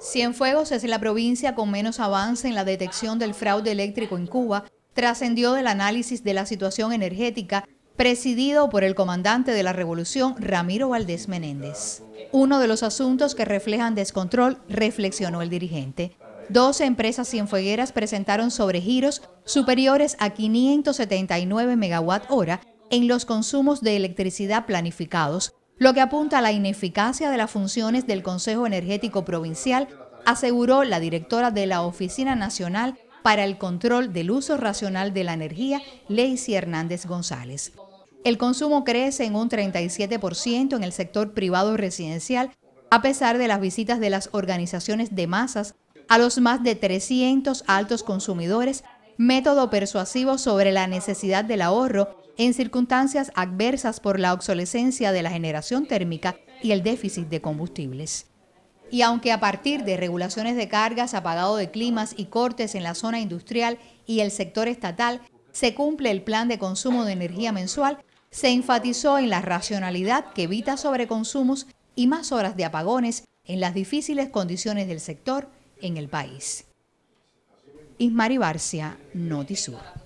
Cienfuegos es la provincia con menos avance en la detección del fraude eléctrico en Cuba, trascendió del análisis de la situación energética presidido por el comandante de la revolución, Ramiro Valdés Menéndez. Uno de los asuntos que reflejan descontrol, reflexionó el dirigente. Dos empresas cienfuegueras presentaron sobregiros superiores a 579 megawatt hora en los consumos de electricidad planificados, lo que apunta a la ineficacia de las funciones del Consejo Energético Provincial, aseguró la directora de la Oficina Nacional para el Control del Uso Racional de la Energía, Leisy Hernández González. El consumo crece en un 37% en el sector privado residencial, a pesar de las visitas de las organizaciones de masas a los más de 300 altos consumidores método persuasivo sobre la necesidad del ahorro en circunstancias adversas por la obsolescencia de la generación térmica y el déficit de combustibles. Y aunque a partir de regulaciones de cargas, apagado de climas y cortes en la zona industrial y el sector estatal, se cumple el plan de consumo de energía mensual, se enfatizó en la racionalidad que evita sobreconsumos y más horas de apagones en las difíciles condiciones del sector en el país. Ismari Barcia, Notisur.